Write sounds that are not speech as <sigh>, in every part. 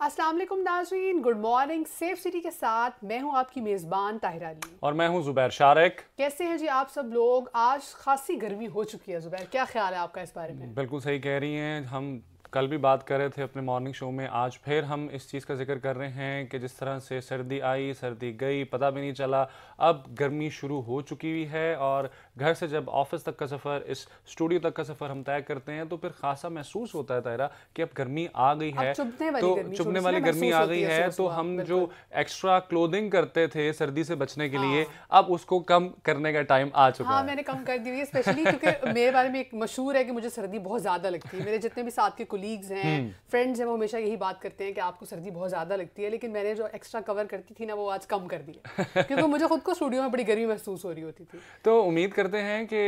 वालेकुम नाजरीन good morning safe city के साथ मैं हूं आपकी मेज़बान ताहिरा अली और मैं हूं जुबैर शारिक कैसे हैं जी आप सब लोग आज खासी गर्मी हो चुकी है जुबैर क्या ख्याल है आपका इस बारे में बिल्कुल सही कह रही हैं हम कल भी बात कर रहे थे अपने मॉर्निंग शो में आज फिर हम इस चीज़ का जिक्र कर रहे हैं कि जिस तरह से सर्दी आई सर्दी गई पता भी नहीं चला अब गर्मी शुरू हो चुकी हुई है और घर से जब ऑफिस तक का सफ़र इस स्टूडियो तक का सफ़र हम तय करते हैं तो फिर खासा महसूस होता है तायरा कि अब गर्मी आ गई है तो चुभने वाली तो गर्मी आ गई है तो हम जो एक्स्ट्रा क्लोदिंग करते थे सर्दी से बचने के लिए हाँ। अब उसको कम करने का टाइम आ चुका हाँ, है मैंने कम कर दी हुई स्पेशली क्योंकि मेरे बारे में एक मशहूर है कि मुझे सर्दी बहुत ज़्यादा लगती है मेरे जितने भी साथ के कोलीग्स हैं फ्रेंड्स हम्म। हैं वो हमेशा यही बात करते हैं कि आपको सर्दी बहुत ज़्यादा लगती है लेकिन मैंने जो एक्स्ट्रा कवर करती थी ना वो आज कम कर दिया <laughs> क्योंकि मुझे खुद को स्टूडियो में बड़ी गर्मी महसूस हो रही होती थी तो उम्मीद करते हैं कि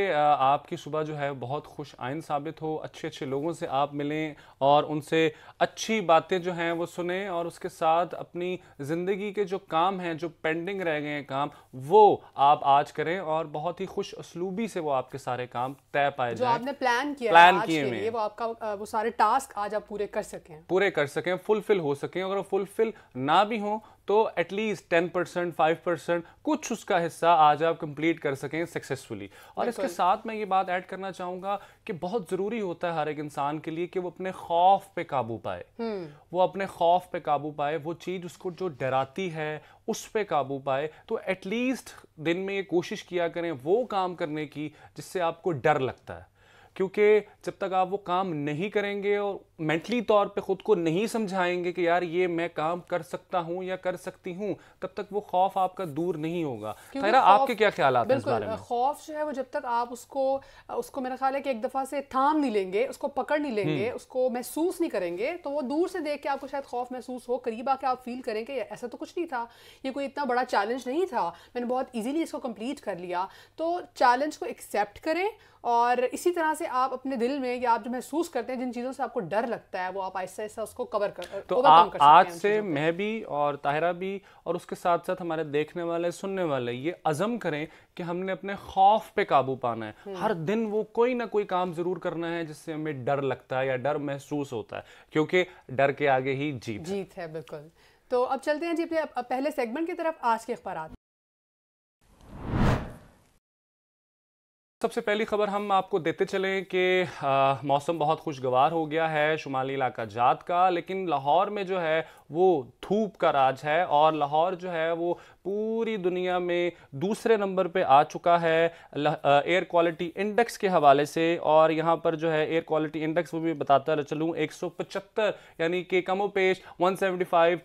आपकी सुबह जो है बहुत खुश आइन साबित हो अच्छे अच्छे लोगों से आप मिलें और उनसे अच्छी बातें जो हैं वो सुने और उसके साथ अपनी ज़िंदगी के जो काम हैं जो पेंडिंग रह गए हैं काम वो आप आज करें और बहुत ही खुश असलूबी से वो आपके सारे काम तय पाए जो आपने प्लान किया प्लान किए हुए वो आपका वो सारे टास्क टास्क आज आप पूरे कर सकें पूरे कर सकें फुलफिल हो सकें अगर फुलफिल ना भी हो तो at least ten percent five percent कुछ उसका हिस्सा आज आप कंप्लीट कर सकें सक्सेसफुली और इसके साथ मैं ये बात ऐड करना चाहूंगा कि बहुत ज़रूरी होता है हर एक इंसान के लिए कि वो अपने खौफ पे काबू पाए हम्म। वो अपने खौफ पे काबू पाए वो चीज़ उसको जो डराती है उस पर काबू पाए तो एटलीस्ट दिन में ये कोशिश किया करें वो काम करने की जिससे आपको डर लगता है क्योंकि जब तक आप वो काम नहीं करेंगे और मेंटली तौर पे ख़ुद को नहीं समझाएंगे कि यार ये मैं काम कर सकता हूँ या कर सकती हूँ तब तक वो खौफ आपका दूर नहीं होगा खैरा आपके क्या ख्याल आते हैं इस बारे में खौफ जो है वो जब तक आप उसको उसको मेरा ख्याल है कि एक दफ़ा से थाम नहीं लेंगे उसको पकड़ नहीं लेंगे हम्म। उसको महसूस नहीं करेंगे तो वो दूर से देख के आपको शायद खौफ महसूस हो करीब आके आप फील करें कि ऐसा तो कुछ नहीं था ये कोई इतना बड़ा चैलेंज नहीं था मैंने बहुत ईजीली इसको कम्प्लीट कर लिया तो चैलेंज को एक्सेप्ट करें और इसी तरह से आप अपने दिल में या आप जो महसूस करते हैं जिन चीज़ों से आपको डर लगता है वो आप ऐसा ऐसा उसको कवर कर तो आ, कर आज से मैं भी और ताहिरा भी और उसके साथ साथ हमारे देखने वाले सुनने वाले ये अज़म करें कि हमने अपने खौफ पे काबू पाना है हम्म। हर दिन वो कोई ना कोई काम ज़रूर करना है जिससे हमें डर लगता है या डर महसूस होता है क्योंकि डर के आगे ही जीत जीत है बिल्कुल तो अब चलते हैं जी अपने पहले सेगमेंट की तरफ आज के अखबार सबसे पहली खबर हम आपको देते चलें कि मौसम बहुत खुशगवार हो गया है शुमाली इलाका जात का लेकिन लाहौर में जो है वो धूप का राज है और लाहौर जो है वो पूरी दुनिया में दूसरे नंबर पे आ चुका है एयर क्वालिटी इंडेक्स के हवाले से और यहाँ पर जो है एयर क्वालिटी इंडेक्स वो भी बताता चलूँ एक यानी कि कमोपेश वन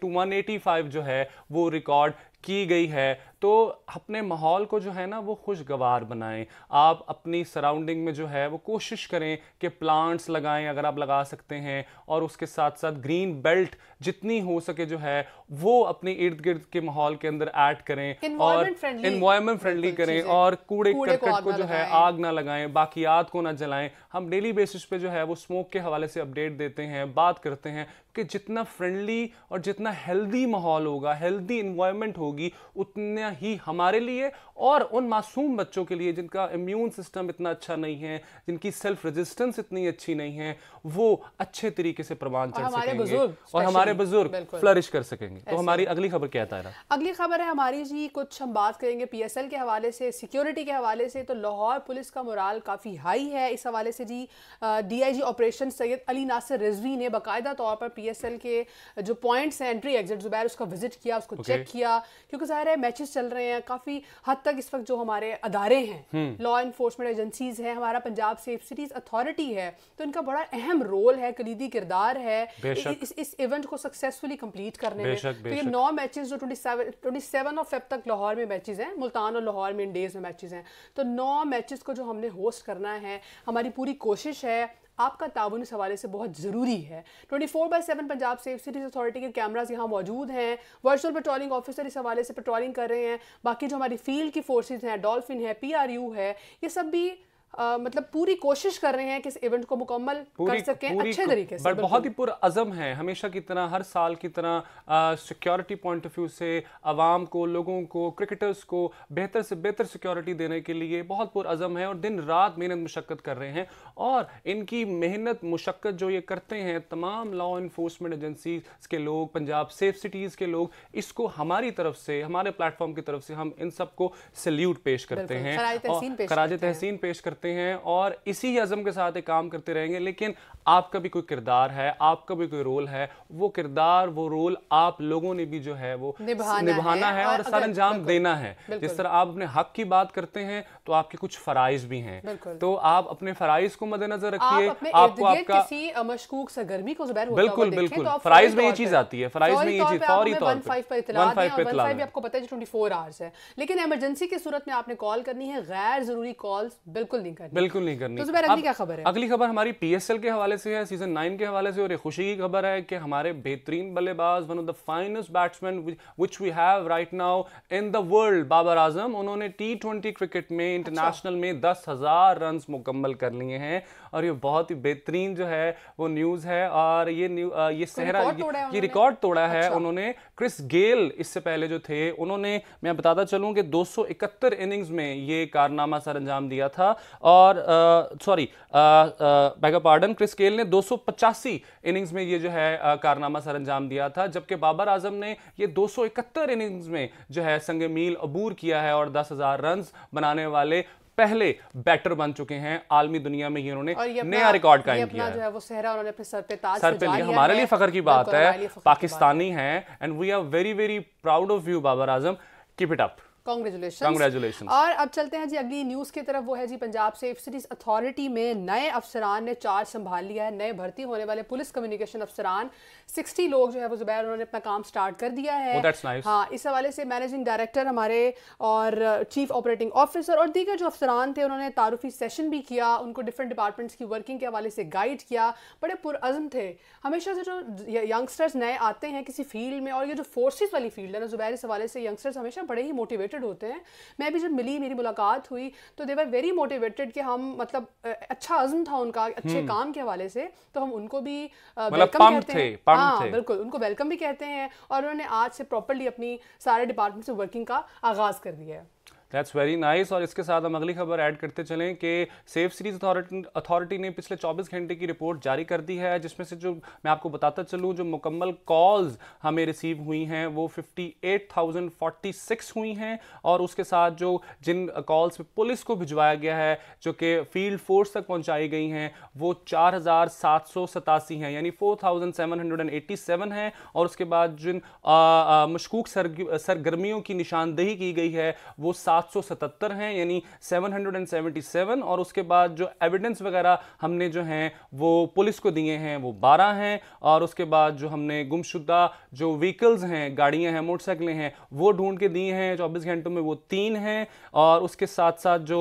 टू वन जो है वो रिकॉर्ड की गई है तो अपने माहौल को जो है ना वो खुशगवार बनाएं आप अपनी सराउंडिंग में जो है वो कोशिश करें कि प्लांट्स लगाएं अगर आप लगा सकते हैं और उसके साथ साथ ग्रीन बेल्ट जितनी हो सके जो है वो अपने इर्द गिर्द के माहौल के अंदर ऐड करें और इन्वायरमेंट फ्रेंडली करें और कूड़े करकट को जो है आग ना लगाएं बाकियात को ना जलाएं हम डेली बेसिस पे जो है वो स्मोक के हवाले से अपडेट देते हैं बात करते हैं कि जितना फ्रेंडली और जितना हेल्दी माहौल होगा हेल्दी इन्वायरमेंट होगी उतना ही हमारे लिए और उन मासूम बच्चों के लिए जिनका इम्यून सिस्टम इतना अच्छा नहीं है जिनकी सेल्फ रेजिस्टेंस इतनी अच्छी नहीं है वो अच्छे तरीके से प्रवान चढ़ सकेंगे और हमारे बुजुर्ग फ्लरिश कर सकेंगे तो हमारी अगली खबर क्या है अगली खबर है हमारी जी कुछ हम बात करेंगे पी के हवाले से सिक्योरिटी के हवाले से तो लाहौर पुलिस का मुराल काफ़ी हाई है इस हवाले से जी डीआईजी ऑपरेशन सैयद अली नासिर रिजवी ने बाकायदा तौर पर पीएसएल के जो पॉइंट्स हैं एंट्री एग्जिट जुबैर उसका विजिट किया उसको चेक किया क्योंकि ज़ाहिर है मैचेस चल रहे हैं काफ़ी हद तक इस वक्त जो हमारे अदारे हैं लॉ इन्फोर्समेंट एजेंसीज हैं हमारा पंजाब सेफ सिटीज़ अथॉरिटी है तो इनका बड़ा अहम रोल है कलीदी किरदार है इस इस इवेंट को सक्सेसफुली कंप्लीट करने में तो ये नौ मैचेस जो ट्वेंटी सेवन ऑफ फेब तक लाहौर में मैचेस हैं मुल्तान और लाहौर में इन डेज में मैचेस हैं तो नौ मैचेस को जो हमने होस्ट करना है हमारी पूरी कोशिश है आपका ताउन इस हवाले से बहुत ज़रूरी है 24 four by seven Punjab safe cities authority के कैमराज यहाँ मौजूद हैं वर्चुअल पेट्रोलिंग ऑफिसर इस हवाले से पेट्रोलिंग कर रहे हैं बाकी जो हमारी फील्ड की फोर्सेज हैं डॉल्फिन है पी है ये सब भी आ, मतलब पूरी कोशिश कर रहे हैं कि इस इवेंट को मुकम्मल कर सकें अच्छे तरीके से बट बहुत ही पुरअज़म है हमेशा की तरह हर साल की तरह सिक्योरिटी पॉइंट ऑफ व्यू से आवाम को लोगों को क्रिकेटर्स को बेहतर से बेहतर सिक्योरिटी देने के लिए बहुत पुरअज़म है और दिन रात मेहनत मुशक्क़त कर रहे हैं और इनकी मेहनत मुशक्क़त जो ये करते हैं तमाम लॉ इन्फोर्समेंट एजेंसी के लोग पंजाब सेफ सिटीज़ के लोग इसको हमारी तरफ से हमारे प्लेटफॉर्म की तरफ से हम इन सबको सल्यूट पेश करते हैं खराज तहसीन पेश करते करते हैं और इसी अज़म के साथ एक काम करते रहेंगे लेकिन आपका भी कोई किरदार है आपका भी कोई रोल है वो किरदार वो रोल आप लोगों ने भी जो है वो निभाना, निभाना है, है और सर अंजाम देना है जिस तरह आप अपने हक की बात करते हैं तो आपके कुछ फ़राइज भी हैं तो आप अपने फ़राइज को मद्देनजर रखिए आपको आपका मशकूक सरगर्मी को बिल्कुल बिल्कुल तो फ़राइज में ये चीज़ आती है फ़राइज में ये चीज़ फौरी तौर पर आपको पता है लेकिन एमरजेंसी की सूरत में आपने कॉल करनी है गैर ज़रूरी कॉल बिल्कुल नहीं नहीं करनी बिल्कुल नहीं करनी तो अगली क्या खबर है अगली खबर हमारी पीएसएल के हवाले से है सीजन नाइन के हवाले से और ये खुशी की खबर है कि हमारे बेहतरीन बल्लेबाज one of the finest batsman which we have right now in the world Babar Azam उन्होंने टी ट्वेंटी क्रिकेट में इंटरनेशनल अच्छा। में दस हजार रन मुकम्मल कर लिए हैं और ये बहुत ही बेहतरीन जो है वो न्यूज़ है और ये ये सहरा ये रिकॉर्ड तोड़ा है उन्होंने क्रिस अच्छा। गेल इससे पहले जो थे उन्होंने मैं बताता चलूँ कि 271 इनिंग्स में ये कारनामा सर अंजाम दिया था और सॉरी बैगा पार्डन क्रिस केल ने दो इनिंग्स में ये जो है कारनामा सर अंजाम दिया था जबकि बाबर आजम ने ये दो इनिंग्स में जो है संग मील अबूर किया है और दस हज़ार रन बनाने वाले पहले बैटर बन चुके हैं आलमी दुनिया में ही उन्होंने नया रिकॉर्ड कायम किया है, वो सहरा उन्होंने अपने सर पे ताज सर पे लिया हमारे लिए फखर की बात है पाकिस्तानी हैं and we are very very proud of you Babar Azam keep it up congratulation congratulation और अब चलते हैं जी अगली न्यूज़ की तरफ वो है जी पंजाब सेफ सिटीज अथॉरिटी में नए अफसरान ने चार्ज संभाल लिया है नए भर्ती होने वाले पुलिस कम्युनिकेशन अफसरान 60 लोग जो है वो जुबैर उन्होंने अपना काम स्टार्ट कर दिया है oh, nice. हाँ इस हवाले से मैनेजिंग डायरेक्टर हमारे और चीफ ऑपरेटिंग ऑफिसर और दीगर जो अफसरान थे उन्होंने तारुफी सेशन भी किया उनको डिफरेंट डिपार्टमेंट्स की वर्किंग के हवाले से गाइड किया बड़े पुरज़म थे हमेशा से जो यंगस्टर्स नए आते हैं किसी फील्ड में और ये जो फोर्सेज वाली फील्ड है ना जुबैर इस हवाले से यंगस्टर्स हमेशा बड़े ही मोटिवेटेड मोटिवेटेड होते हैं मैं भी जब मिली मेरी मुलाकात हुई तो दे वर वेरी मोटिवेटेड कि हम मतलब अच्छा अज़म था उनका अच्छे हम्म। काम के हवाले से तो हम उनको भी वेलकम मतलब कहते हैं हाँ बिल्कुल उनको वेलकम भी कहते हैं और उन्होंने आज से प्रॉपरली अपनी सारे डिपार्टमेंट से वर्किंग का आगाज़ कर दिया है दैट्स वेरी नाइस और इसके साथ हम अगली खबर ऐड करते चलें कि सेफ सीरीज अथॉरिटी अथॉरिटी ने पिछले 24 घंटे की रिपोर्ट जारी कर दी है जिसमें से जो मैं आपको बताता चलूँ जो मुकम्मल कॉल्स हमें रिसीव हुई हैं वो 58,046 हुई हैं और उसके साथ जो जिन कॉल्स पुलिस को भिजवाया गया है जो कि फील्ड फोर्स तक पहुँचाई गई हैं वो चार हज़ार सात सौ सतासी हैं यानी four thousand seven hundred and eighty seven हैं और उसके बाद जिन मशकूक सरगर्मियों की निशानदेही की गई है वो सात 777 हैं यानी 777 और उसके बाद जो एविडेंस वगैरह हमने जो हैं वो पुलिस को दिए हैं वो 12 हैं और उसके बाद जो हमने गुमशुदा जो व्हीकल्स हैं गाड़ियां हैं मोटरसाइकिलें हैं वो ढूंढ के दिए हैं चौबीस घंटों में वो तीन हैं और उसके साथ साथ जो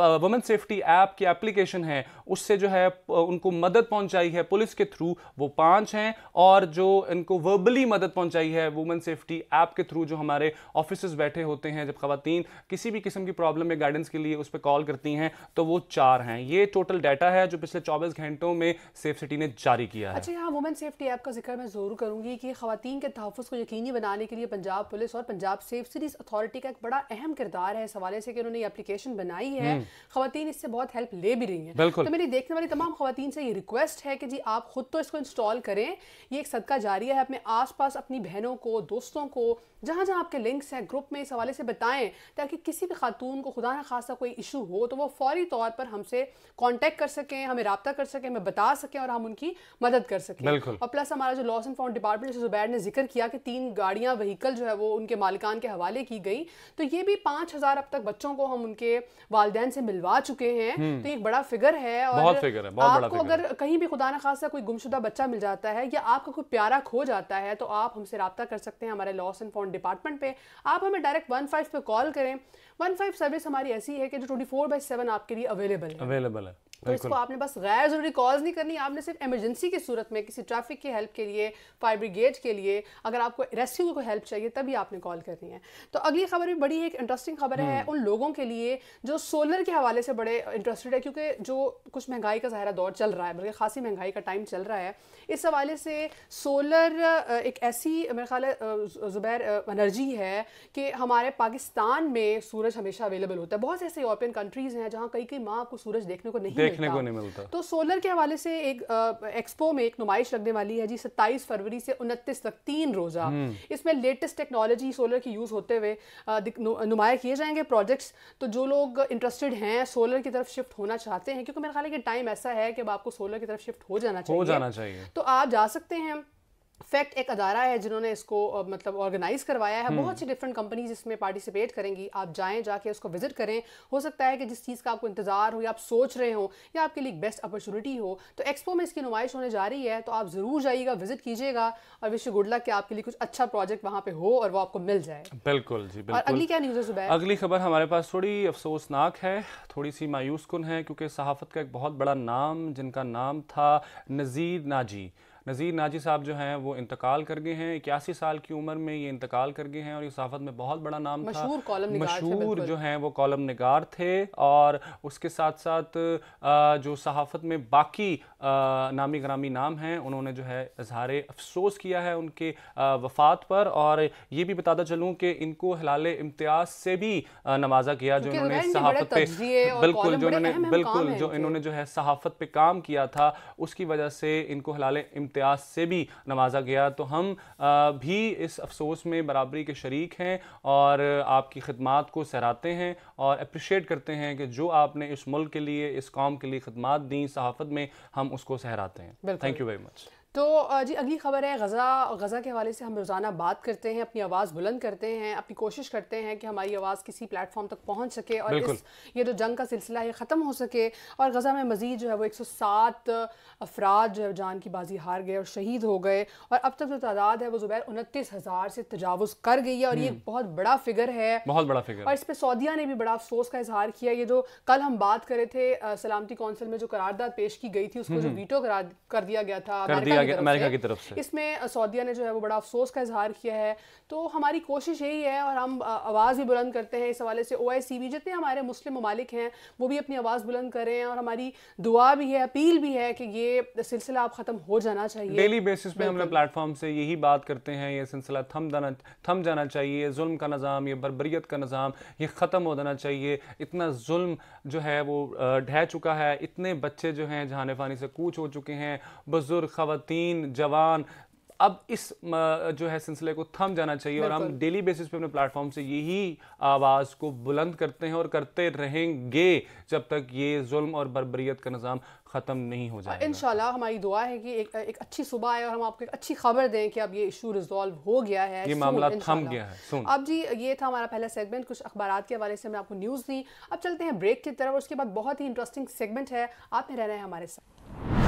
वुमेन सेफ्टी ऐप की एप्लीकेशन है उससे जो है उनको मदद पहुंचाई है पुलिस के थ्रू वो पांच हैं और जो इनको वर्बली मदद पहुंचाई है वुमेन सेफ्टी ऐप के थ्रू जो हमारे ऑफिसर्स बैठे होते हैं जब खातन किसी किसी भी किस्म की प्रॉब्लम या गाइडेंस के लिए उस पर कॉल करती हैं तो वो चार हैं ये टोटल डाटा है जो पिछले चौबीस घंटों में सेफ सिटी ने जारी किया है अच्छा यहाँ वुमेन सेफ्टी ऐप का जिक्र मैं जरूर करूंगी कि खातन के तहफ़ को यकीनी बनाने के लिए पंजाब पुलिस और पंजाब सेफ सिटीज़ अथॉरिटी का एक बड़ा अहम किरदार है इस हवाले से कि उन्होंने अपलीकेशन बनाई है हम्म। खातन इससे बहुत हेल्प ले भी रही हैं तो मेरी देखने वाली तमाम खातन से ये रिक्वेस्ट है कि जी आप खुद तो इसको इंस्टॉल करें ये एक सदका जारी है अपने आसपास अपनी बहनों को दोस्तों को जहां जहां आपके लिंक्स हैं ग्रुप में इस हवाले से बताएं ताकि किसी भी खातून को खुदा न खासा कोई इशू हो तो वो फौरी तौर पर हमसे कांटेक्ट कर सकें हमें रबता कर सकें हमें बता सकें और हम उनकी मदद कर सकें और प्लस हमारा जो lost and found department Zubair ने जिक्र किया कि तीन गाड़ियाँ वहीकल जो है वो उनके मालिकान के हवाले की गई तो ये भी पाँच हज़ार अब तक बच्चों को हम उनके वालदेन से मिलवा चुके हैं हम्म। तो एक बड़ा फिगर है और आपको अगर कहीं भी खुदा न खासा कोई गुमशुदा बच्चा मिल जाता है या आपका कोई प्यारा खो जाता है तो आप हमसे रबता कर सकते हैं हमारे लॉस एंड फाउंड डिपार्टमेंट पे आप हमें डायरेक्ट वन फाइव पे कॉल करें वन फाइव सर्विस हमारी ऐसी है कि जो ट्वेंटी फोर बाई सेवन आपके लिए अवेलेबल है अवेलेबल है तो इसको आपने बस गैर ज़रूरी कॉल्स नहीं करनी आपने सिर्फ इमरजेंसी की सूरत में किसी ट्रैफिक की हेल्प के लिए फायर ब्रिगेड के लिए अगर आपको रेस्क्यू को हेल्प चाहिए तभी आपने कॉल करनी है तो अगली खबर भी बड़ी एक इंटरेस्टिंग खबर है हम्म। उन लोगों के लिए जो सोलर के हवाले से बड़े इंटरेस्टेड है क्योंकि जो कुछ महंगाई का ज़ाहरा दौर चल रहा है बल्कि खासी महंगाई का टाइम चल रहा है इस हवाले से सोलर एक ऐसी मेरे ख्याल जुबैर एनर्जी है कि हमारे पाकिस्तान में सूरज हमेशा अवेलेबल होता है बहुत से ऐसे यूरोपियन कंट्रीज हैं जहाँ कई कई माह आपको सूरज देखने को नहीं देखने मिलता। को नहीं मिलता तो सोलर के हवाले से एक एक्सपो में एक नुमाइश लगने वाली है जी सत्ताईस फरवरी से उनतीस तक तीन रोज़ा हम्म। इसमें लेटेस्ट टेक्नोलॉजी सोलर की यूज़ होते हुए नुमाया किए जाएंगे प्रोजेक्ट्स तो जो लोग इंटरेस्टेड हैं सोलर की तरफ शिफ्ट होना चाहते हैं क्योंकि मेरा ख्याल है कि टाइम ऐसा है कि अब आपको सोलर की तरफ शिफ्ट हो जाना चाहिए हो जाना चाहिए तो आप जा सकते हैं फैक्ट एक अदारा है जिन्होंने इसको मतलब ऑर्गेनाइज करवाया है बहुत सी डिफरेंट कंपनीज इसमें पार्टिसिपेट करेंगी आप जाएं जाके उसको विजिट करें हो सकता है कि जिस चीज़ का आपको इंतजार हो या आप सोच रहे हो या आपके लिए बेस्ट अपॉर्चुनिटी हो तो एक्सपो में इसकी नुमाइश होने जा रही है तो आप ज़रूर जाइएगा विजिट कीजिएगा और विश्व गुड लक कि आपके लिए कुछ अच्छा प्रोजेक्ट वहाँ पर हो और वो आपको मिल जाए बिल्कुल जी बिल्कुल। और अगली क्या न्यूज़ है सुबह अगली खबर हमारे पास थोड़ी अफसोसनाक है थोड़ी सी मायूस कन है क्योंकि सहाफ़त का एक बहुत बड़ा नाम जिनका नाम था नज़ीर नाजी नज़ीर नाजी साहब जो हैं वो इंतकाल कर गए हैं इक्यासी साल की उम्र में ये इंतकाल कर गए हैं और सहाफ़त में बहुत बड़ा नाम मशहूर कॉलम मशहूर जो हैं वो कॉलम नगार थे और उसके साथ साथ जो सहाफ़त में बाकी नामी ग्रामी नाम हैं उन्होंने जो है इजहार अफसोस किया है उनके वफात पर और ये भी बताता चलूँ कि इनको हिलाल इम्तियाज़ से भी नवाजा किया जो इन्होंने सहाफ़त पे बिल्कुल जो इन्होंने बिल्कुल जो इन्होंने जो है सहाफ़त पर काम किया था उसकी वजह से इनको हिलाल इम्तियाज़ से भी नवाजा गया तो हम भी इस अफसोस में बराबरी के शरीक हैं और आपकी खदमात को सहराते हैं और अप्रिशिएट करते हैं कि जो आपने इस मुल्क के लिए इस कॉम के लिए खदमात दी सहाफ़त में हम उसको सहराते हैं थैंक यू वेरी मच तो जी अगली खबर है गज़ा गज़ा के हवाले से हम रोज़ाना बात करते हैं अपनी आवाज़ बुलंद करते हैं अपनी कोशिश करते हैं कि हमारी आवाज़ किसी प्लेटफॉर्म तक पहुंच सके और इस ये जो जंग का सिलसिला है ख़त्म हो सके और गज़ा में मज़ीद जो है वो 107 अफराद जो है जान की बाजी हार गए और शहीद हो गए और अब तक जो तादाद है वो ज़ुबैर उनतीस हज़ार से तजावज़ कर गई है और ये हम्म। बहुत बड़ा फिगर है बहुत बड़ा फिगर और इस पर सऊदिया ने भी बड़ा अफसोस का इजहार किया ये जो कल हम बात करे थे सलामती कौंसिल में जो करारदादा पेश की गई थी उसको हम्म, जो हम्म। वीटो कर दिया गया था अमेरिका की तरफ से इसमें सऊदीया ने जो है वो बड़ा अफसोस का इजहार किया है तो हमारी कोशिश यही है और हम आवाज़ भी बुलंद करते हैं इस हवाले से ओ भी जितने हमारे मुस्लिम ममालिक हैं वो भी अपनी आवाज़ बुलंद करें और हमारी दुआ भी है अपील भी है कि ये सिलसिला आप ख़त्म हो जाना चाहिए डेली बेसिस पे हम लोग प्लेटफॉर्म से यही बात करते हैं ये सिलसिला थम जाना थम जाना चाहिए जुल्म का निज़ाम ये बरबरीत का निज़ाम ये ख़त्म हो जाना चाहिए इतना जुल्म जो है वो ढह चुका है इतने बच्चे जो हैं जहाने फ़ानी से कूच हो चुके हैं बुज़ुर्ग ख़वान ख़वातीन जवान अब इस जो है सिलसिले को थम जाना चाहिए और हम डेली बेसिस पे अपने प्लेटफॉर्म से यही आवाज़ को बुलंद करते हैं और करते रहेंगे जब तक ये जुल्म और बरबरीत का निज़ाम ख़त्म नहीं हो जाए इनशाला हमारी दुआ है कि एक, एक अच्छी सुबह आए और हम आपको एक अच्छी खबर दें कि अब ये इशू रिजॉल्व हो गया है ये मामला थम गया है सुन। अब जी ये था हमारा पहला सेगमेंट कुछ अखबार के हवाले से हमने आपको न्यूज़ दी अब चलते हैं ब्रेक की तरफ उसके बाद बहुत ही इंटरेस्टिंग सेगमेंट है आप में रहना है हमारे साथ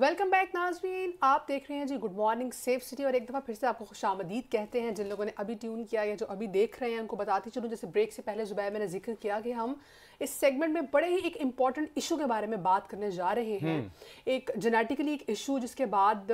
वेलकम बैक नाजरीन आप देख रहे हैं जी गुड मॉर्निंग सेफ सिटी और एक दफ़ा फिर से आपको खुश आमदीद कहते हैं जिन लोगों ने अभी ट्यून किया या जो अभी देख रहे हैं उनको बताती चलूँ जैसे ब्रेक से पहले जुबैर मैंने जिक्र किया कि हम इस सेगमेंट में बड़े ही एक इम्पॉर्टेंट इशू के बारे में बात करने जा रहे हैं हम्म। एक जेनेटिकली एक इशू जिसके बाद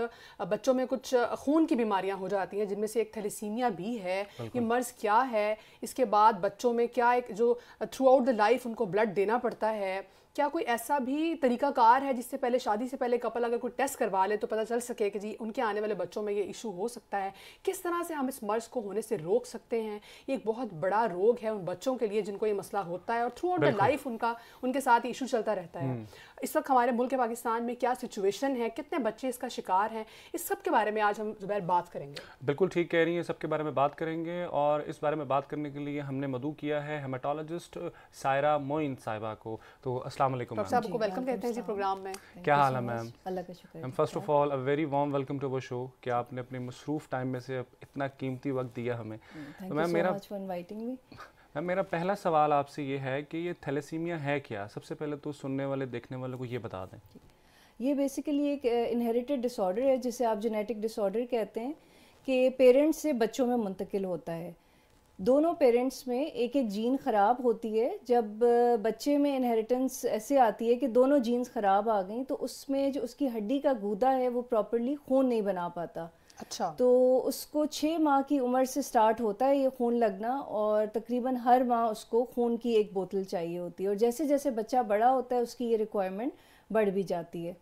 बच्चों में कुछ खून की बीमारियाँ हो जाती हैं जिनमें से एक थैलीसीमिया भी है ये मर्ज़ क्या है इसके बाद बच्चों में क्या एक जो थ्रू आउट द लाइफ उनको ब्लड देना पड़ता है क्या कोई ऐसा भी तरीकाकार है जिससे पहले शादी से पहले कपल अगर कोई टेस्ट करवा ले तो पता चल सके कि जी उनके आने वाले बच्चों में ये इशू हो सकता है किस तरह से हम इस मर्ज को होने से रोक सकते हैं ये एक बहुत बड़ा रोग है उन बच्चों के लिए जिनको ये मसला होता है और थ्रू आउट द लाइफ उनका उनके साथ इशू चलता रहता है हम्म। इस वक्त हमारे मुल्क पाकिस्तान में क्या सिचुएशन है कितने बच्चे इसका शिकार हैं इस सब के बारे में आज हम जुबैर बात करेंगे बिल्कुल ठीक कह रही हैं सबके बारे में बात करेंगे और इस बारे में बात करने के लिए हमने मधु किया है हेमाटोलॉजिस्ट सायरा मोइन साहिबा को तो अस्सलाम आपको वेलकम कहते हैं जी प्रोग्राम में क्या हाल है मैम अल्लाह का ma'am first of all a very warm welcome to our show क्या आपने अपने मसरूफ़ टाइम में से इतना कीमती वक्त दिया हमें हम्म, तो मैम मेरा मैम हाँ, मेरा पहला सवाल आपसे ये है कि ये थैलेसीमिया है क्या सबसे पहले तो सुनने वाले देखने वाले को ये बता दें ये बेसिकली एक इनहेरिटेड डिसऑर्डर है जिसे आप जेनेटिक डिसऑर्डर कहते हैं कि पेरेंट्स से बच्चों में मुंतकिल होता है दोनों पेरेंट्स में एक एक जीन ख़राब होती है जब बच्चे में इनहेरिटेंस ऐसे आती है कि दोनों जीन्स ख़राब आ गई तो उसमें जो उसकी हड्डी का गूदा है वो प्रॉपरली खून नहीं बना पाता अच्छा तो उसको छः माह की उम्र से स्टार्ट होता है ये खून लगना और तकरीबन हर माह उसको खून की एक बोतल चाहिए होती है और जैसे जैसे बच्चा बड़ा होता है उसकी ये रिक्वायरमेंट बढ़ भी जाती है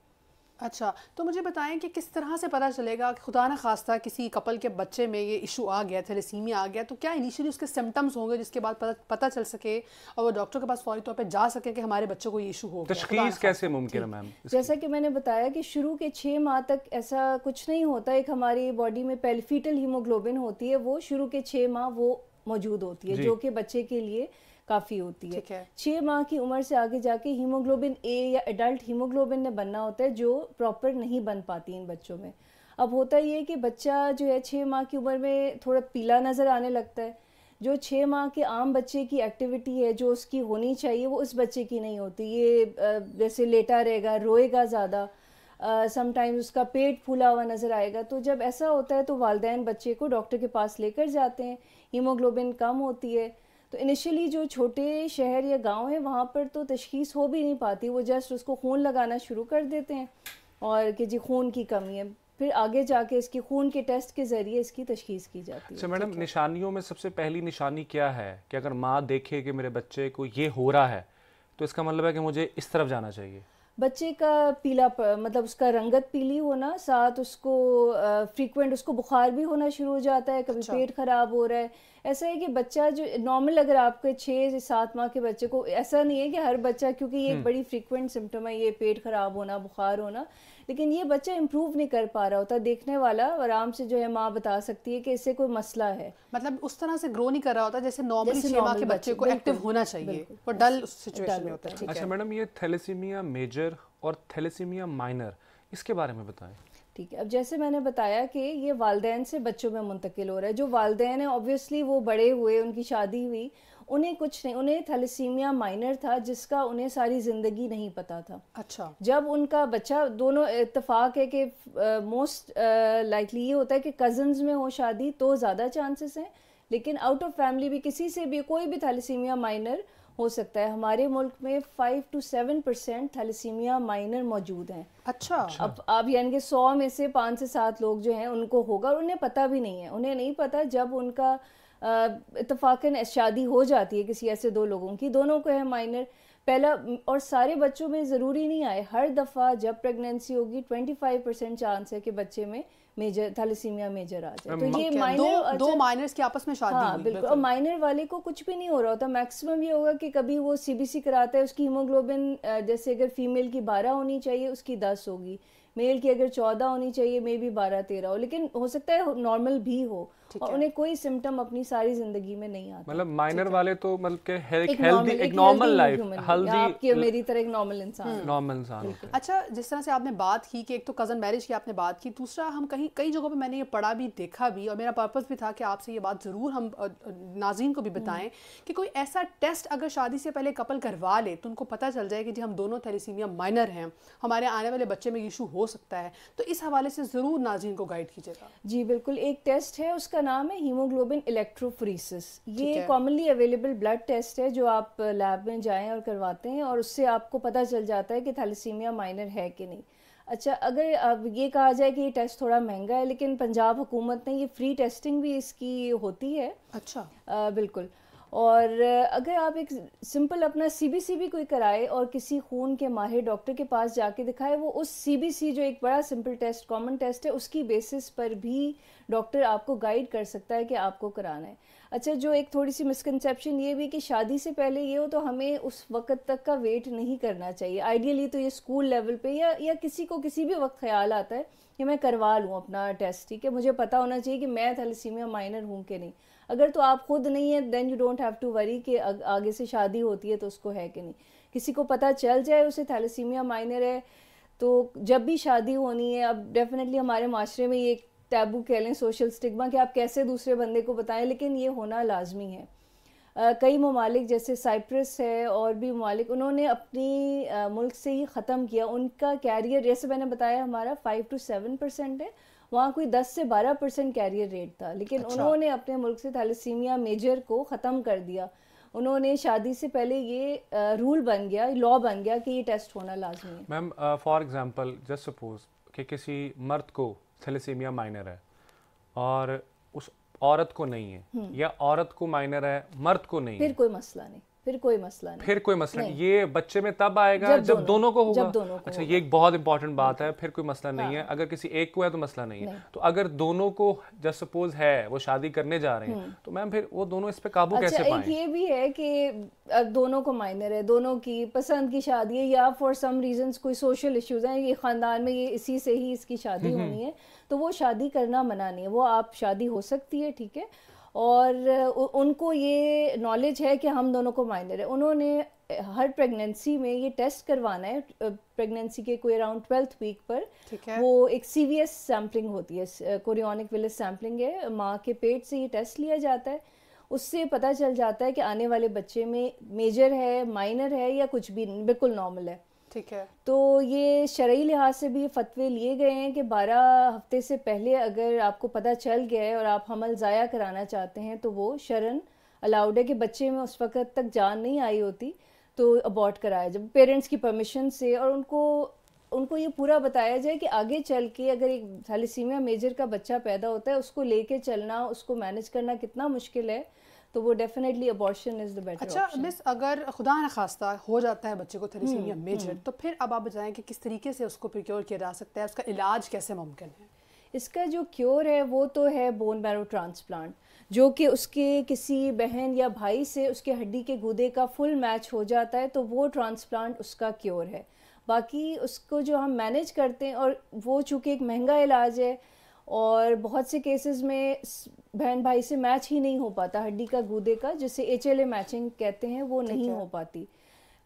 अच्छा तो मुझे बताएं कि किस तरह से पता चलेगा कि खुदा न खास्ता किसी कपल के बच्चे में ये इशू आ गया थैलेसीमिया आ गया तो क्या इनिशियली उसके सिम्टम्स होंगे जिसके बाद पता, पता चल सके और वो डॉक्टर के पास फौरी तौर तो पर जा सके कि हमारे बच्चों को ये इशू हो तशखीस कैसे मुमकिन है मैम जैसा कि मैंने बताया कि शुरू के छः माह तक ऐसा कुछ नहीं होता एक हमारी बॉडी में पेल्फीटल हीमोग्लोबिन होती है वो शुरू के छः माह वो मौजूद होती है जो कि बच्चे के लिए काफ़ी होती है, छह छः माह की उम्र से आगे जाके हीमोग्लोबिन ए या एडल्ट हीमोग्लोबिन ने बनना होता है जो प्रॉपर नहीं बन पाती इन बच्चों में अब होता ये है कि बच्चा जो है छः माह की उम्र में थोड़ा पीला नज़र आने लगता है जो छः माह के आम बच्चे की एक्टिविटी है जो उसकी होनी चाहिए वो उस बच्चे की नहीं होती ये जैसे लेटा रहेगा रोएगा ज़्यादा समटाइम्स उसका पेट फूला हुआ नज़र आएगा तो जब ऐसा होता है तो वालदेन बच्चे को डॉक्टर के पास लेकर जाते हैं हीमोग्लोबिन कम होती है तो इनिशियली जो छोटे शहर या गांव है वहाँ पर तो तशखीस हो भी नहीं पाती वो जस्ट उसको खून लगाना शुरू कर देते हैं और कि जी खून की कमी है फिर आगे जाके इसकी खून के टेस्ट के जरिए इसकी तशखीस की जाती है अच्छा मैडम निशानियों में सबसे पहली निशानी क्या है कि अगर माँ देखे कि मेरे बच्चे को ये हो रहा है तो इसका मतलब है कि मुझे इस तरफ जाना चाहिए बच्चे का पीला पर, मतलब उसका रंगत पीली होना साथ उसको फ्रीक्वेंट उसको बुखार भी होना शुरू हो जाता है कभी अच्छा। पेट खराब हो रहा है ऐसा है कि बच्चा जो नॉर्मल अगर आपके छः सात माह के बच्चे को ऐसा नहीं है कि हर बच्चा क्योंकि ये एक हम्म। बड़ी फ्रीक्वेंट सिम्टम है ये पेट खराब होना बुखार होना लेकिन ये बच्चा इम्प्रूव नहीं कर पा रहा होता देखने वाला आराम से जो है माँ बता सकती है कि इससे कोई मसला है मतलब उस तरह से ग्रो नहीं कर रहा होता जैसे नॉर्मली के बच्चे को एक्टिव होना चाहिए पर डल सिचुएशन में होता है अच्छा मैडम ये थैलेसीमिया मेजर और थैलेसीमिया माइनर इसके बारे में बताएं ठीक है अब जैसे मैंने बताया कि ये वालदेन से बच्चों में मुंतकिल हो रहा है जो वालदेन है ऑब्वियसली वो बड़े हुए उनकी शादी हुई उन्हें कुछ नहीं उन्हें थैलेसीमिया माइनर था जिसका उन्हें सारी ज़िंदगी नहीं पता था अच्छा जब उनका बच्चा दोनों इतफाक़ है कि मोस्ट लाइकली ये होता है कि कज़न्स में हो शादी तो ज़्यादा चांसेस हैं लेकिन आउट ऑफ फैमिली भी किसी से भी कोई भी थैलेसीमिया माइनर हो सकता है हमारे मुल्क में five to seven percent thalassemia minor मौजूद हैं अच्छा अब आप यानी कि सौ में से पाँच से सात लोग जो हैं उनको होगा और उन्हें पता भी नहीं है उन्हें नहीं पता जब उनका इतफाक़न शादी हो जाती है किसी ऐसे दो लोगों की दोनों को है माइनर पहला और सारे बच्चों में ज़रूरी नहीं आए हर दफ़ा जब प्रेगनेंसी होगी 25 परसेंट चांस है कि बच्चे में मेजर थैलेसीमिया मेजर आ जाए तो ये माइनर दो, दो माइनर्स के आपस में शादी हाँ, बिल्कुल और माइनर वाले को कुछ भी नहीं हो रहा होता मैक्सिमम ये होगा कि कभी वो सीबीसी कराता है उसकी हीमोग्लोबिन जैसे अगर फीमेल की बारह होनी चाहिए उसकी दस होगी मेल की अगर चौदह होनी चाहिए मे भी बारह तेरह हो लेकिन हो सकता है नॉर्मल भी हो और उन्हें कोई सिम्टम अपनी सारी जिंदगी में नहीं आता मतलब माइनर वाले तो मतलब के हेल्दी एक नॉर्मल लाइफ हेल्दी आपकी मेरी तरह एक नॉर्मल इंसान नॉर्मल hmm. इंसान अच्छा जिस तरह से आपने बात की कि एक तो कजन मैरिज की आपने बात की दूसरा हम कहीं कई जगहों पे मैंने ये पढ़ा भी देखा भी और मेरा पर्पज भी था कि आपसे ये बात ज़रूर हम नाजीन को भी hmm. बताएं कि कोई ऐसा टेस्ट अगर शादी से पहले कपल करवा ले तो उनको पता चल जाए कि जी हम दोनों थैलीसीमिया माइनर हैं हमारे आने वाले बच्चे में इशू हो सकता है तो इस हवाले से ज़रूर नाजीन को गाइड कीजिएगा जी बिल्कुल एक टेस्ट है उसका का नाम है हीमोग्लोबिन इलेक्ट्रोफ्रीसिस ये कॉमनली अवेलेबल ब्लड टेस्ट है जो आप लैब uh, में जाएं और करवाते हैं और उससे आपको पता चल जाता है कि थैलेसीमिया माइनर है कि नहीं अच्छा अगर अब ये कहा जाए कि ये टेस्ट थोड़ा महंगा है लेकिन पंजाब हुकूमत ने ये फ्री टेस्टिंग भी इसकी होती है अच्छा आ, बिल्कुल और अगर आप एक सिंपल अपना सी बी सी भी कोई कराए और किसी खून के माहिर डॉक्टर के पास जाके दिखाए वो उस सी जो एक बड़ा सिंपल टेस्ट कॉमन टेस्ट है उसकी बेसिस पर भी डॉक्टर आपको गाइड कर सकता है कि आपको कराना है अच्छा जो एक थोड़ी सी मिसकनसेप्शन ये भी कि शादी से पहले ये हो तो हमें उस वक्त तक का वेट नहीं करना चाहिए आइडियली तो ये स्कूल लेवल पे या या किसी को किसी भी वक्त ख्याल आता है कि मैं करवा लूँ अपना टेस्ट ठीक है मुझे पता होना चाहिए कि मैं थैलेसीमिया माइनर हूँ कि नहीं अगर तो आप खुद नहीं है then you don't have to worry कि आगे से शादी होती है तो उसको है कि नहीं किसी को पता चल जाए उसे थैलेसीमिया माइनर है तो जब भी शादी होनी है अब डेफिनेटली हमारे माशरे में ये एक टैबू कह लें सोशल स्टिग्मा कि आप कैसे दूसरे बंदे को बताएं लेकिन ये होना लाजमी है आ, कई ममालिक जैसे साइप्रस है और भी ममालिक उन्होंने अपनी आ, मुल्क से ही ख़त्म किया उनका कैरियर जैसे मैंने बताया हमारा फाइव टू सेवन परसेंट है वहाँ कोई 10 से 12 परसेंट कैरियर रेट था लेकिन अच्छा। उन्होंने अपने मुल्क से थैलेसीमिया मेजर को ख़त्म कर दिया उन्होंने शादी से पहले ये रूल बन गया लॉ बन गया कि ये टेस्ट होना लाजमी है ma'am for example just suppose कि किसी मर्द को थैलेसीमिया माइनर है और उस औरत को नहीं है हम्म। या औरत को माइनर है मर्द को नहीं फिर कोई मसला नहीं फिर कोई मसला नहीं फिर कोई मसला नहीं ये बच्चे में तब आएगा जब, जब दोनों, दोनों को होगा जब दोनों को अच्छा ये एक बहुत इंपॉर्टेंट बात है फिर कोई मसला नहीं है हाँ। अगर किसी एक को है तो मसला नहीं है तो अगर दोनों को जस्ट सपोज है वो शादी करने जा रहे हैं हम्म। तो मैम फिर वो दोनों इस पे काबू अच्छा, कैसे पाएं? ये भी है कि दोनों को माइनर है दोनों की पसंद की शादी है या फॉर सम रीजन कोई सोशल इश्यूज है ये खानदान में ये इसी से ही इसकी शादी हम्म, हम्म। होनी है तो वो शादी करना मना नहीं है वो आप शादी हो सकती है ठीक है और उनको ये नॉलेज है कि हम दोनों को माइनर है उन्होंने हर प्रेगनेंसी में ये टेस्ट करवाना है प्रेगनेंसी के कोई अराउंड ट्वेल्थ वीक पर वो एक सीवीएस सैम्पलिंग होती है कोरियोनिक विलेज सैम्पलिंग है माँ के पेट से ये टेस्ट लिया जाता है उससे पता चल जाता है कि आने वाले बच्चे में मेजर है माइनर है या कुछ भी बिल्कुल नॉर्मल है ठीक है तो ये शर्य लिहाज से भी ये फतवे लिए गए हैं कि 12 हफ्ते से पहले अगर आपको पता चल गया है और आप हमल ज़ाया कराना चाहते हैं तो वो शरण अलाउड है कि बच्चे में उस वक़्त तक जान नहीं आई होती तो अबॉर्ट कराया जब पेरेंट्स की परमिशन से और उनको उनको ये पूरा बताया जाए कि आगे चल के अगर एक थैलीसीमिया मेजर का बच्चा पैदा होता है उसको लेके चलना उसको मैनेज करना कितना मुश्किल है तो वो definitely abortion is the better अच्छा मिस अगर खुदा न खास्ता हो जाता है बच्चे को थेरेसीमिया हम्म, मेजर हम्म। तो फिर अब आप बताएं कि किस तरीके से उसको प्रिक्योर किया जा सकता है उसका इलाज कैसे मुमकिन है इसका जो क्योर है वो तो है बोन मैरो ट्रांसप्लांट जो कि उसके किसी बहन या भाई से उसके हड्डी के गुदे का फुल मैच हो जाता है तो वो ट्रांसप्लांट उसका क्योर है बाकी उसको जो हम मैनेज करते हैं और वो चूँकि एक महंगा इलाज है और बहुत से केसेस में बहन भाई से मैच ही नहीं हो पाता हड्डी का गूदे का जिसे एच मैचिंग कहते हैं वो नहीं हो पाती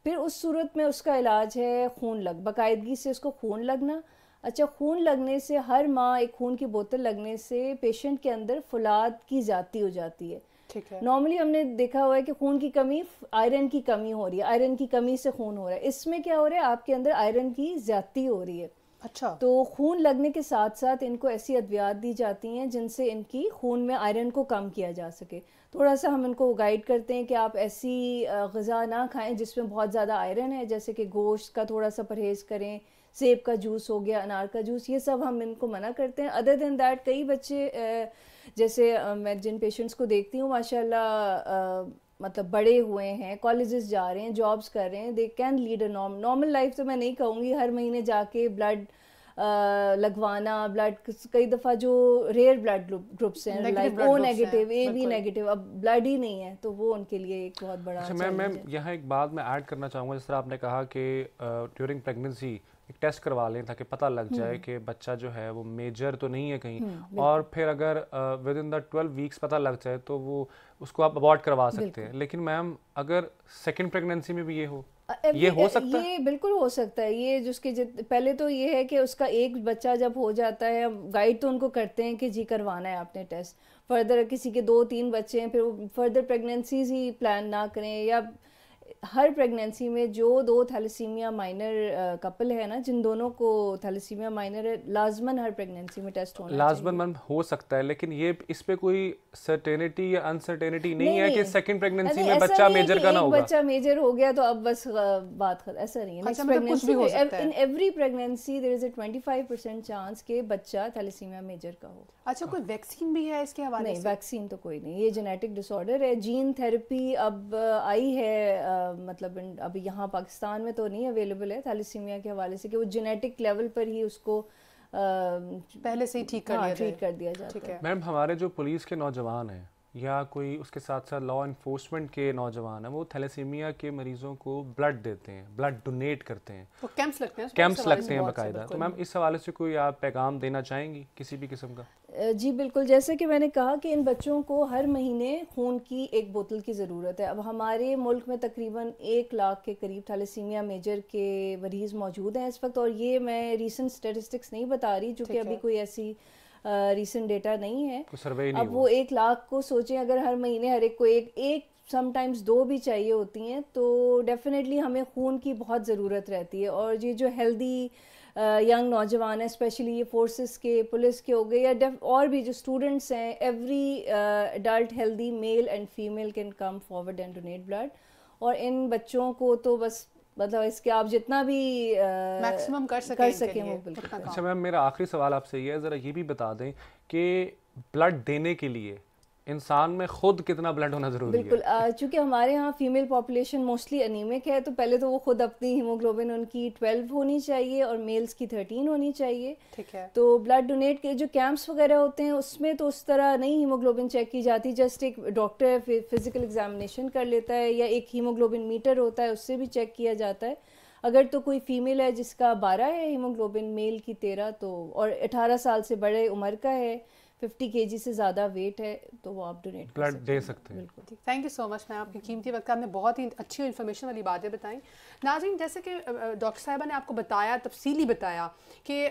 फिर उस सूरत में उसका इलाज है खून लग बाकायदगी से उसको खून लगना अच्छा खून लगने से हर माँ एक खून की बोतल लगने से पेशेंट के अंदर फुलाद की जाती हो जाती है ठीक है नॉर्मली हमने देखा हुआ है कि खून की कमी आयरन की कमी हो रही है आयरन की कमी से खून हो रहा है इसमें क्या हो रहा है आपके अंदर आयरन की ज्यादा हो रही है अच्छा तो खून लगने के साथ साथ इनको ऐसी अद्वियात दी जाती हैं जिनसे इनकी खून में आयरन को कम किया जा सके थोड़ा सा हम इनको गाइड करते हैं कि आप ऐसी गज़ा ना खाएं जिसमें बहुत ज़्यादा आयरन है जैसे कि गोश्त का थोड़ा सा परहेज़ करें सेब का जूस हो गया अनार का जूस ये सब हम इनको मना करते हैं अदर देन दैट कई बच्चे जैसे मैं जिन पेशेंट्स को देखती हूँ माशाल्लाह मतलब बड़े हुए हैं कॉलेजेस जा रहे हैं जॉब्स कर रहे हैं they can lead a norm normal life तो मैं नहीं कहूँगी हर महीने जाके ब्लड लगवाना ब्लड कई दफ़ा जो रेयर ब्लड ग्रुप्स हैं like O negative A B negative अब ब्लड ही नहीं है तो वो उनके लिए एक बहुत बड़ा मैम अच्छा, मैम यहाँ एक बात मैं ऐड करना चाहूँगा जिस तरह आपने कहा कि ड्यूरिंग प्रेगनेंसी एक टेस्ट करवा लें ताकि पता लग जाए हम्म। कि बच्चा जो है वो मेजर तो नहीं है कहीं हम्म, और फिर अगर within the twelve weeks पता लग जाए तो वो उसको आप अबॉर्ट करवा सकते हैं लेकिन मैम अगर सेकेंड प्रेगनेंसी में भी ये हो ये हो सकता है ये बिल्कुल हो सकता है ये जिसके पहले तो ये है कि उसका एक बच्चा जब हो जाता है गाइड तो उनको करते हैं कि जी करवाना है आपने टेस्ट फर्दर किसी के दो तीन बच्चे हैं फिर वो फर्दर प्रेगनेंसीज ही प्लान ना करें या हर प्रेगनेंसी में जो दो थैलेसीमिया माइनर कपल है ना जिन दोनों को थैलेसीमिया माइनर है लाजमन हर प्रेगनेंसी में टेस्ट होना लाजमन मैम हो सकता है लेकिन ये इस पे कोई सर्टेनिटी या अनसर्टेनिटी नहीं, नहीं है कि सेकंड प्रेगनेंसी में बच्चा मेजर का ना होगा बच्चा मेजर हो गया तो अब बस बात खत्म ऐसा नहीं है next pregnancy in every pregnancy there is a 25% chance के बच्चा थैलेसीमिया मेजर का हो अच्छा कोई वैक्सीन भी है इसके हवाले से नहीं वैक्सीन तो कोई नहीं ये जेनेटिक डिसऑर्डर है जीन थेरेपी अब आई है मतलब अभी यहाँ पाकिस्तान में तो नहीं अवेलेबल है थैलीसीमिया के हवाले से कि वो जेनेटिक लेवल पर ही उसको पहले से ही ठीक कर ट्रीट हाँ, कर दिया जाता है मैम हमारे जो पुलिस के नौजवान हैं या कोई उसके साथ साथ लॉ इन्फोर्समेंट के नौजवान हैं वो थैलेसीमिया के मरीजों को ब्लड देते हैं ब्लड डोनेट करते हैं तो कैंप्स लगते हैं कैंप्स लगते हैं बाकायदा तो मैम इस हवाले से कोई आप पैगाम देना चाहेंगी किसी भी किस्म का जी बिल्कुल जैसे कि मैंने कहा कि इन बच्चों को हर महीने खून की एक बोतल की ज़रूरत है अब हमारे मुल्क में तकरीबन एक लाख के करीब थैलेसीमिया मेजर के मरीज़ मौजूद हैं इस वक्त और ये मैं रिसेंट स्टेटिस्टिक्स नहीं बता रही चूँकि अभी कोई ऐसी रिसेंट डेटा नहीं है सर्वे तो अब वो एक लाख को सोचें अगर हर महीने हर एक को एक एक समटाइम्स दो भी चाहिए होती हैं तो डेफिनेटली हमें खून की बहुत ज़रूरत रहती है और ये जो हेल्दी यंग नौजवान है स्पेशली ये फोर्सेस के पुलिस के हो गए या और भी जो स्टूडेंट्स हैं every adult healthy male and female can come forward and donate blood और इन बच्चों को तो बस मतलब इसके आप जितना भी मैक्सिमम कर सकें कर सके वो अच्छा मैम मेरा आखिरी सवाल आपसे ये है ज़रा ये भी बता दें कि ब्लड देने के लिए इंसान में खुद कितना ब्लड होना जरूरी बिल्कुल, है बिल्कुल चूंकि हमारे यहाँ फीमेल पॉपुलेशन मोस्टली अनिमिक है तो पहले तो वो खुद अपनी हीमोग्लोबिन उनकी ट्वेल्व होनी चाहिए और मेल्स की थर्टीन होनी चाहिए ठीक है तो ब्लड डोनेट के जो कैंप्स वगैरह होते हैं उसमें तो उस तरह नहीं हीमोग्लोबिन चेक की जाती जस्ट एक डॉक्टर फिजिकल एग्जामिनेशन कर लेता है या एक हीमोग्लोबिन मीटर होता है उससे भी चेक किया जाता है अगर तो कोई फीमेल है जिसका बारह है हीमोग्लोबिन मेल की तेरह तो और अठारह साल से बड़े उम्र का है फिफ्टी के से ज़्यादा वेट है तो वो आप डोनेट ब्लड दे सकते हैं बिल्कुल thank you so much ma'am आपकी कीमती वक्त आपने बहुत ही अच्छी इन्फॉर्मेशन वाली बातें बताई नाजिन जैसे कि डॉक्टर साहबा ने आपको बताया तफसीली बताया कि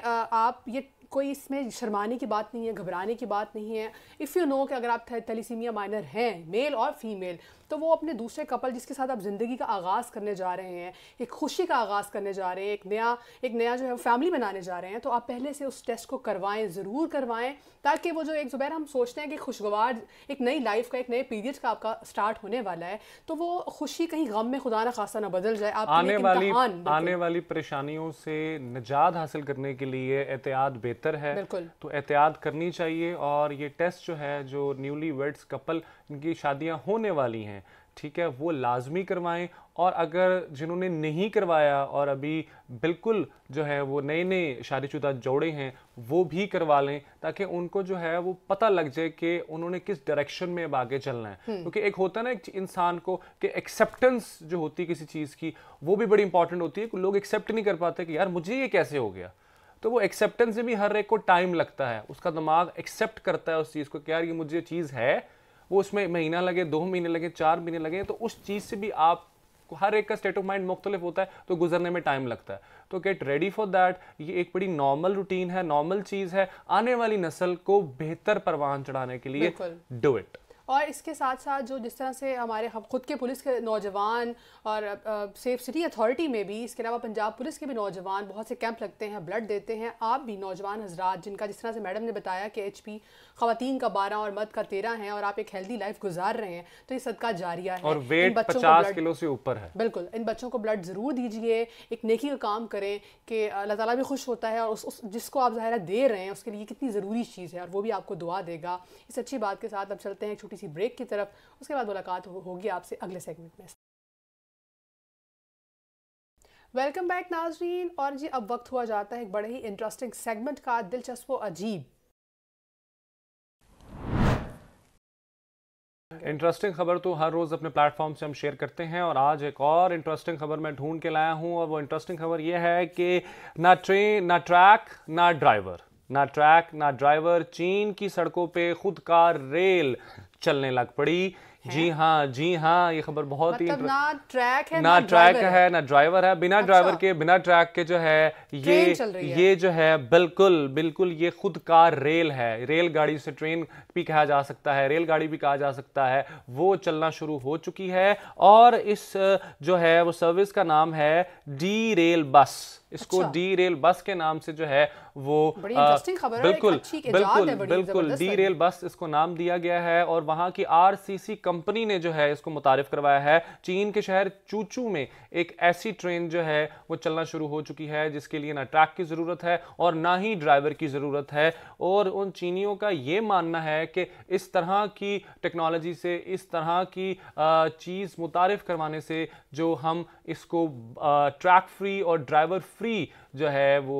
आप ये कोई इसमें शर्माने की बात नहीं है घबराने की बात नहीं है इफ़ यू नो कि अगर आप थैलीसीमिया माइनर हैं मेल और फीमेल तो वो अपने दूसरे कपल जिसके साथ आप ज़िंदगी का आगाज़ करने जा रहे हैं एक खुशी का आगाज़ करने जा रहे हैं एक नया एक नया जो है फैमिली बनाने जा रहे हैं तो आप पहले से उस टेस्ट को करवाएं ज़रूर करवाएं ताकि वो जो एक ज़ुबैर हम सोचते हैं कि खुशगवार एक नई लाइफ का एक नए पीरियड का आपका स्टार्ट होने वाला है तो वो खुशी कहीं गम में खुदा ना खासा ना बदल जाए आप आने वाली आने वाली परेशानियों से निजात हासिल करने के लिए एहतियात बेहतर है तो एहतियात करनी चाहिए और ये टेस्ट जो है जो न्यूली वेड्स कपल इनकी शादियां होने वाली हैं ठीक है वो लाजमी करवाएं और अगर जिन्होंने नहीं करवाया और अभी बिल्कुल जो है वो नए नए शादीशुदा जोड़े हैं वो भी करवा लें ताकि उनको जो है वो पता लग जाए कि उन्होंने किस डायरेक्शन में अब आगे चलना है हम्म। क्योंकि एक होता है ना एक इंसान को कि एक्सेप्टेंस जो होती है किसी चीज़ की वो भी बड़ी इंपॉर्टेंट होती है लोग एक्सेप्ट नहीं कर पाते कि यार मुझे ये कैसे हो गया तो वो एक्सेप्टेंस में भी हर एक को टाइम लगता है उसका दिमाग एक्सेप्ट करता है उस चीज़ को कि यार ये मुझे चीज़ है वो उसमें महीना लगे दो महीने लगे चार महीने लगे तो उस चीज़ से भी आप हर एक का स्टेट ऑफ माइंड मुख्तलिफ होता है तो गुजरने में टाइम लगता है तो गेट रेडी फॉर दैट ये एक बड़ी नॉर्मल रूटीन है नॉर्मल चीज़ है आने वाली नस्ल को बेहतर परवान चढ़ाने के लिए डू इट और इसके साथ साथ जो जिस तरह से हमारे हम खुद के पुलिस के नौजवान और सेफ सिटी अथॉरिटी में भी इसके अलावा पंजाब पुलिस के भी नौजवान बहुत से कैंप लगते हैं ब्लड देते हैं आप भी नौजवान हजरात जिनका जिस तरह से मैडम ने बताया कि एच खातन का बारह और मर्द का तेरह है और आप एक हेल्दी लाइफ गुजार रहे हैं तो ये सदका जारिया है और वेट पचास किलो से ऊपर है बिल्कुल इन बच्चों को ब्लड ज़रूर दीजिए एक नेकी का काम करें कि अल्लाह ताला भी खुश होता है और उस, उस जिसको आप ज़ाहरा दे रहे हैं उसके लिए कितनी ज़रूरी चीज़ है और वो भी आपको दुआ देगा इस अच्छी बात के साथ अब चलते हैं एक छोटी सी ब्रेक की तरफ उसके बाद मुलाकात होगी आपसे अगले सेगमेंट में वेलकम बैक नाजरीन और जी अब वक्त हुआ जाता है एक बड़े ही इंटरेस्टिंग सेगमेंट का दिलचस्प अजीब इंटरेस्टिंग खबर तो हर रोज़ अपने प्लेटफॉर्म से हम शेयर करते हैं और आज एक और इंटरेस्टिंग खबर मैं ढूंढ के लाया हूं और वो इंटरेस्टिंग खबर ये है कि ना ट्रेन ना ट्रैक ना ड्राइवर ना ट्रैक ना ड्राइवर चीन की सड़कों पे खुद का रेल चलने लग पड़ी जी हाँ जी हाँ ये खबर बहुत मतलब ही ना ट्रैक है ना, ना ट्रैक है ना ड्राइवर है बिना अच्छा। ड्राइवर के बिना ट्रैक के जो है ये ये है। जो है बिल्कुल बिल्कुल ये खुद का रेल है रेलगाड़ी से ट्रेन भी कहा जा सकता है रेलगाड़ी भी कहा जा सकता है वो चलना शुरू हो चुकी है और इस जो है वो सर्विस का नाम है डी रेल बस इसको अच्छा। डी रेल बस के नाम से जो है वो बड़ी खबर बिल्कुल बिल्कुल बिल्कुल डी रेल बस इसको नाम दिया गया है और वहां की आरसीसी कंपनी ने जो है इसको मुतारफ करवाया है चीन के शहर चूचू में एक ऐसी ट्रेन जो है वो चलना शुरू हो चुकी है जिसके लिए ना ट्रैक की ज़रूरत है और ना ही ड्राइवर की ज़रूरत है और उन चीनियों का ये मानना है कि इस तरह की टेक्नोलॉजी से इस तरह की चीज़ मुतारफ़ करवाने से जो हम इसको ट्रैक फ्री और ड्राइवर फ्री फ्री जो है वो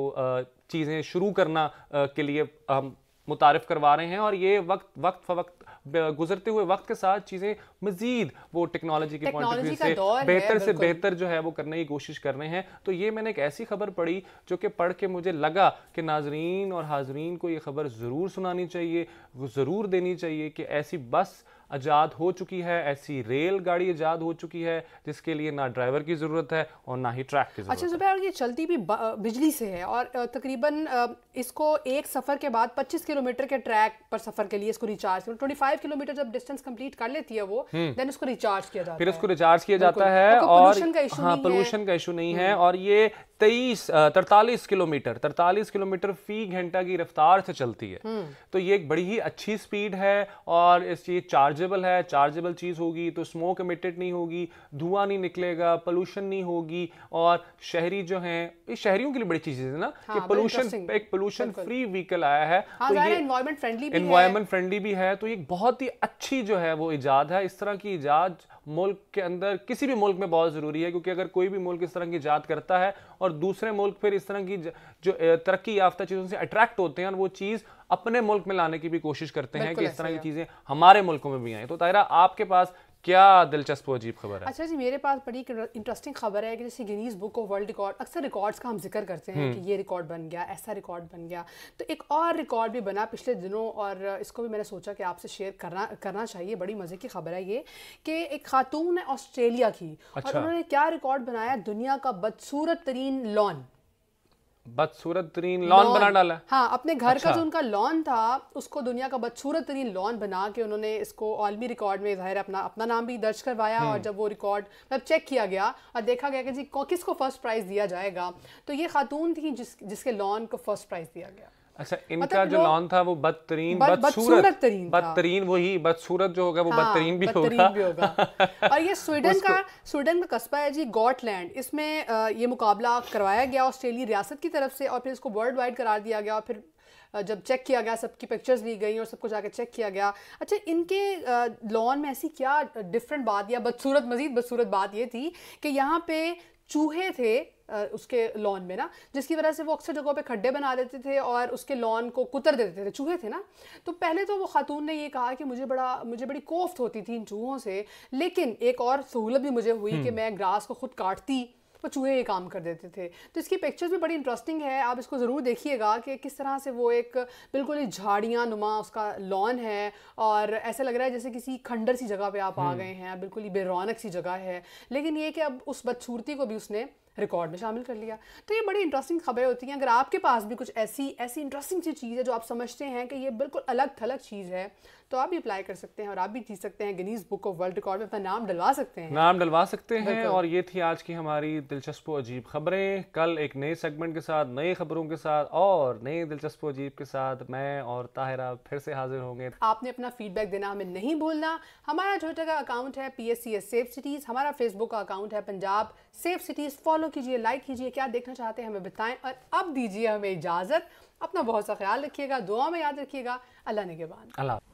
चीज़ें शुरू करना के लिए हम मुतारफ़ करवा रहे हैं और ये वक्त वक्त फवक्त गुजरते हुए वक्त के साथ चीज़ें मजीद वो टेक्नोलॉजी के पॉइंट ऑफ व्यू से बेहतर से बेहतर जो है वो करने की कोशिश कर रहे हैं तो ये मैंने एक ऐसी खबर पढ़ी जो कि पढ़ के मुझे लगा कि नाजरीन और हाजरीन को ये खबर ज़रूर सुनानी चाहिए ज़रूर देनी चाहिए कि ऐसी बस आज़ाद हो चुकी है ऐसी रेलगाड़ी आज़ाद हो चुकी है जिसके लिए ना ड्राइवर की ज़रूरत है और ना ही ट्रैक की अच्छा जुबैर ये चलती भी बिजली से है और तकरीबन इसको एक सफ़र के बाद 25 किलोमीटर के ट्रैक पर सफ़र के लिए इसको रिचार्ज ट्वेंटी फाइव किलोमीटर जब डिस्टेंस कंप्लीट कर लेती है वो देन इसको रिचार्ज किया जाता है फिर उसको रिचार्ज किया जाता है और पोल्यूशन का इशू हाँ, नहीं है हम्म। और ये तेईस तरतालीस किलोमीटर तरतालीस किलोमीटर फी घंटा की रफ्तार से चलती है हम्म। तो ये एक बड़ी ही अच्छी स्पीड है और इस चीज चार्जेबल है चार्जेबल चीज़ होगी तो स्मोक एमिटेड नहीं होगी धुआं नहीं निकलेगा पोल्यूशन नहीं होगी और शहरी जो हैं ये शहरियों के लिए बड़ी चीज़ है ना हाँ, कि पोल्यूशन एक पोल्यूशन फ्री व्हीकल आया है हाँ, तो ये इन्वायरमेंट फ्रेंडली भी है तो एक बहुत ही अच्छी जो है वो ईजाद है इस तरह की ईजाद मुल्क के अंदर किसी भी मुल्क में बहुत ज़रूरी है क्योंकि अगर कोई भी मुल्क इस तरह की ईजाद करता है और दूसरे मुल्क फिर इस तरह की जो तरक्की याफ्ता चीज़ों से अट्रैक्ट होते हैं और वो चीज़ अपने मुल्क में लाने की भी कोशिश करते हैं कि इस तरह की चीज़ें हमारे मुल्कों में भी आए तो ताहिरा आपके पास क्या दिलचस्प अजीब खबर है अच्छा जी मेरे पास बड़ी इंटरेस्टिंग खबर है कि जैसे Guinness Book of World Record अक्सर रिकॉर्ड्स का हम जिक्र करते हैं कि हम्म। ये रिकॉर्ड बन गया ऐसा रिकॉर्ड बन गया तो एक और रिकॉर्ड भी बना पिछले दिनों और इसको भी मैंने सोचा कि आपसे शेयर करना करना चाहिए बड़ी मज़े की खबर है ये कि एक खातून है ऑस्ट्रेलिया की अच्छा। और उन्होंने क्या रिकॉर्ड बनाया दुनिया का बदसूरत तरीन लॉन बदसूरत तरीन लॉन बना डाला हाँ अपने घर अच्छा। का जो उनका लॉन था उसको दुनिया का बदसूरत तरीन लॉन बना के उन्होंने इसको आलमी रिकॉर्ड में जाहिर अपना अपना नाम भी दर्ज करवाया हम्म। और जब वो रिकॉर्ड मतलब चेक किया गया और देखा गया कि जी किसको फर्स्ट प्राइज़ दिया जाएगा तो ये खातून थी जिस जिसके लॉन को फर्स्ट प्राइज़ दिया गया अच्छा इनका मतलब जो लॉन था वो बदतरीन बदसूरत तरीन बदतरीन वही बदसूरत जो होगा वो हाँ, बदतरीन भी होगा और ये स्वीडन का स्वीडन का कस्बा है जी गॉटलैंड इसमें ये मुकाबला करवाया गया ऑस्ट्रेलिया रियासत की तरफ से और फिर इसको वर्ल्ड वाइड करार दिया गया और फिर जब चेक किया गया सबकी पिक्चर्स ली गई और सबको जाकर चेक किया गया अच्छा इनके लॉन में ऐसी क्या डिफरेंट बात या बदसूरत मजीद बदसूरत बात ये थी कि यहाँ पे चूहे थे उसके लॉन में ना जिसकी वजह से वो अक्सर जगहों पे खड्डे बना देते थे और उसके लॉन को कुतर देते थे चूहे थे ना तो पहले तो वो खातून ने ये कहा कि मुझे बड़ा मुझे बड़ी कोफ्त होती थी इन चूहों से लेकिन एक और सहूलत भी मुझे हुई कि हम्म। मैं ग्रास को खुद काटती वो चूहे ये काम कर देते थे तो इसकी पिक्चर्स भी बड़ी इंटरेस्टिंग है आप इसको ज़रूर देखिएगा कि किस तरह से वो एक बिल्कुल ही झाड़ियाँ नुमा उसका लॉन है और ऐसा लग रहा है जैसे किसी खंडर सी जगह पे आप आ हम्म। गए हैं बिल्कुल ही बेरौनक सी जगह है लेकिन ये कि अब उस बदसूरती को भी उसने रिकॉर्ड में शामिल कर लिया तो ये बड़ी इंटरेस्टिंग खबरें होती हैं अगर आपके पास भी कुछ ऐसी ऐसी इंटरेस्टिंग सी चीज़ है जो आप समझते हैं कि ये बिल्कुल अलग थलग चीज़ है तो आप भी अप्लाई कर सकते हैं और आप भी जीत सकते हैं Guinness Book of World Record में अपना नाम डलवा सकते हैं नाम डलवा सकते हैं और ये थी आज की हमारी दिलचस्प अजीब खबरें कल एक नए सेगमेंट के साथ नई खबरों के साथ और नए दिलचस्प अजीब के साथ मैं और ताहिरा फिर से हाजिर होंगे आपने अपना फीडबैक देना हमें नहीं भूलना हमारा ट्विटर का अकाउंट है पी एस सेफ सिटीज़ हमारा फेसबुक का अकाउंट है पंजाब सेफ सिटीज़ फॉलो कीजिए लाइक कीजिए क्या देखना चाहते हैं हमें बताएं और अब दीजिए हमें इजाज़त अपना बहुत सा ख्याल रखिएगा दुआ में याद रखिएगा अल्लाह ने के बाद अल्लाह